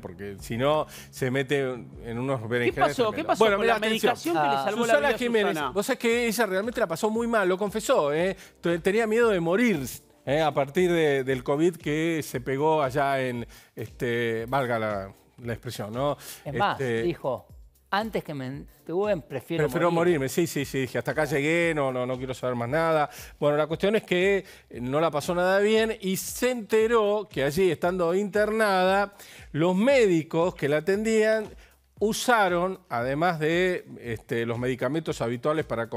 Porque si no, se mete en unos berenjenas. ¿Qué pasó? ¿Qué pasó con la medicación que le ah, salvó la vida Jiménez, Susana. Vos sabés que ella realmente la pasó muy mal, lo confesó. ¿eh? Tenía miedo de morir ¿eh? a partir del COVID que se pegó allá en, este, valga la, expresión, ¿no? Es más, este, dijo, antes que me estuve, prefiero, prefiero morirme. Sí, sí, sí, dije, hasta acá llegué, no, no, no quiero saber más nada. Bueno, la cuestión es que eh, no la pasó nada bien y se enteró que allí, estando internada, los médicos que la atendían usaron, además de este, los medicamentos habituales para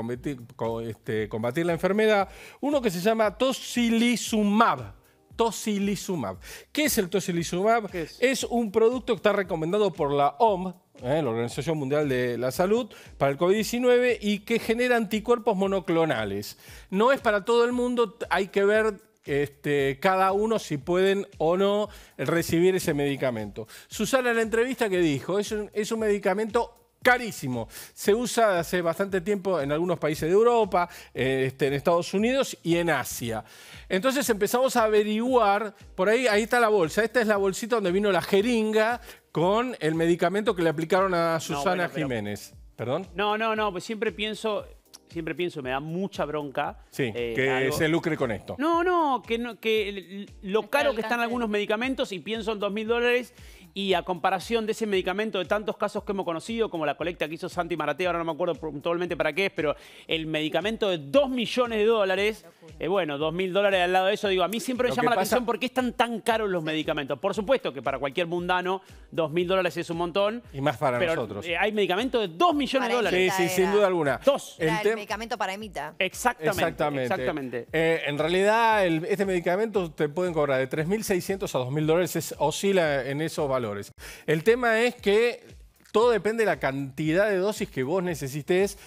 este, combatir, la enfermedad, uno que se llama tocilizumab tocilizumab. ¿Qué es el tocilizumab? Es? es? un producto que está recomendado por la OMS, ¿eh? la Organización Mundial de la Salud, para el COVID-19 y que genera anticuerpos monoclonales. No es para todo el mundo, hay que ver este, cada uno si pueden o no recibir ese medicamento. Susana en la entrevista que dijo, es un, es un medicamento carísimo. Se usa hace bastante tiempo en algunos países de Europa, eh, este, en Estados Unidos y en Asia. Entonces empezamos a averiguar, por ahí, ahí está la bolsa, esta es la bolsita donde vino la jeringa con el medicamento que le aplicaron a Susana Jiménez. ¿Perdón? No, no, no, pues siempre pienso, siempre pienso, me da mucha bronca. Sí, eh, que se lucre con esto. No, no, que, no, que lo caro que están algunos medicamentos y pienso en mil dólares y a comparación de ese medicamento, de tantos casos que hemos conocido, como la colecta que hizo Santi Maratea, ahora no me acuerdo puntualmente para qué es, pero el medicamento de 2 millones de dólares, eh, bueno, 2 mil dólares al lado de eso, digo, a mí siempre me llama la atención por qué están tan caros los medicamentos. Por supuesto que para cualquier mundano, 2 mil dólares es un montón. Y más para nosotros. Eh, hay medicamentos de 2 millones de dólares. Sí, sí, sin duda alguna. Dos medicamento para emita. Exactamente. Exactamente. Eh, en realidad, este medicamento te pueden cobrar de 3.600 a 2.000 dólares, oscila en esos valores. El tema es que todo depende de la cantidad de dosis que vos necesites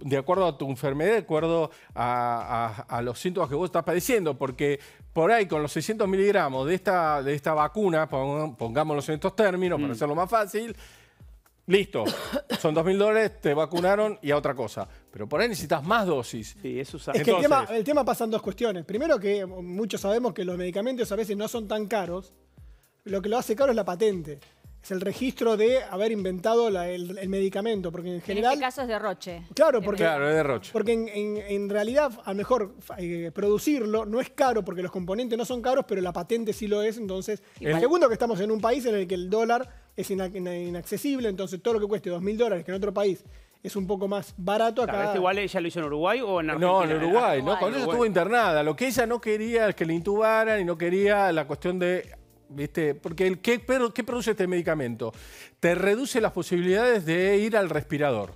de acuerdo a tu enfermedad, de acuerdo a, los síntomas que vos estás padeciendo, porque por ahí con los 600 miligramos de esta, de esta vacuna, pongámoslo en estos términos para mm. hacerlo más fácil, Listo, son dos mil dólares, te vacunaron y a otra cosa. Pero por ahí necesitas más dosis. Sí, eso es que el, tema, el tema pasa en dos cuestiones. Primero que muchos sabemos que los medicamentos a veces no son tan caros. Lo que lo hace caro es la patente. Es el registro de haber inventado el, medicamento, porque en general... este caso es derroche. Claro, porque, claro, es derroche. Porque en, realidad, a lo mejor, eh, producirlo no es caro, porque los componentes no son caros, pero la patente sí lo es. Entonces, el segundo que estamos en un país en el que el dólar es inaccesible, entonces todo lo que cueste 2.000 dólares, que en otro país es un poco más barato acá. Claro, igual ella lo hizo en Uruguay o en Argentina? No, en Uruguay, ¿no? Cuando ella ah, estuvo internada, lo que ella no quería es que le intubaran y no quería la cuestión de... ¿Viste? Porque el, ¿qué, pero, ¿qué produce este medicamento? Te reduce las posibilidades de ir al respirador.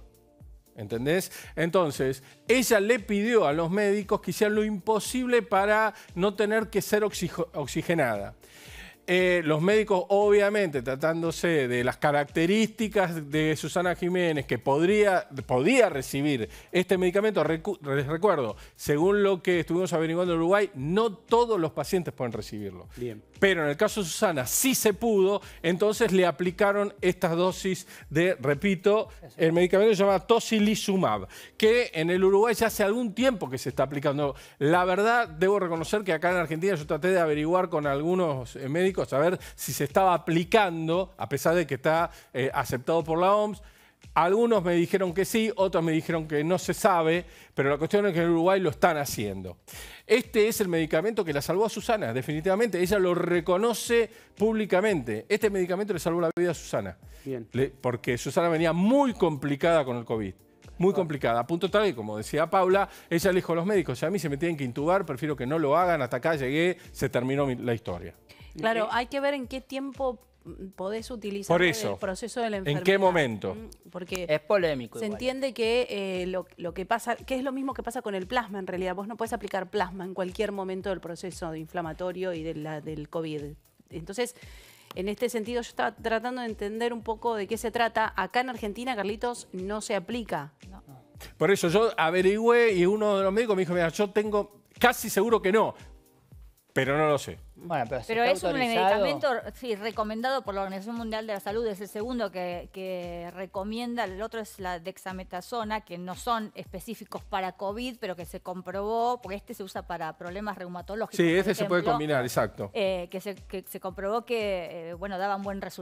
¿Entendés? Entonces, ella le pidió a los médicos que hicieran lo imposible para no tener que ser oxigenada. Eh, los médicos, obviamente, tratándose de las características de Susana Jiménez, que podría, podía recibir este medicamento, les recuerdo, según lo que estuvimos averiguando en Uruguay, no todos los pacientes pueden recibirlo. Bien. Pero en el caso de Susana sí se pudo, entonces le aplicaron estas dosis de, repito, el medicamento se llama tocilizumab, que en el Uruguay ya hace algún tiempo que se está aplicando. La verdad, debo reconocer que acá en Argentina yo traté de averiguar con algunos eh, médicos a ver si se estaba aplicando, a pesar de que está eh, aceptado por la OMS. Algunos me dijeron que sí, otros me dijeron que no se sabe, pero la cuestión es que en Uruguay lo están haciendo. Este es el medicamento que la salvó a Susana, definitivamente. Ella lo reconoce públicamente. Este medicamento le salvó la vida a Susana. porque Susana venía muy complicada con el COVID. Muy ah. complicada, a punto tal y como decía Paula, ella le dijo a los médicos, a mí se me tienen que intubar, prefiero que no lo hagan, hasta acá llegué, se terminó la historia. Claro, hay que ver en qué tiempo podés utilizar el proceso de la enfermedad. ¿En qué momento? Mm, porque es polémico. Se entiende que eh, lo, que pasa, que es lo mismo que pasa con el plasma en realidad. Vos no podés aplicar plasma en cualquier momento del proceso de inflamatorio y la, del COVID. Entonces, en este sentido, yo estaba tratando de entender un poco de qué se trata. Acá en Argentina, Carlitos, no se aplica. Por eso yo averigüé y uno de los médicos me dijo, mira, yo tengo casi seguro que no. Pero no lo sé. pero, es un medicamento sí, recomendado por la Organización Mundial de la Salud, es el segundo que, recomienda, el otro es la dexametasona, que no son específicos para COVID, pero que se comprobó, porque este se usa para problemas reumatológicos. Sí, este se puede combinar, exacto. Eh, que, se, que se comprobó que eh, bueno, daban buen resultado.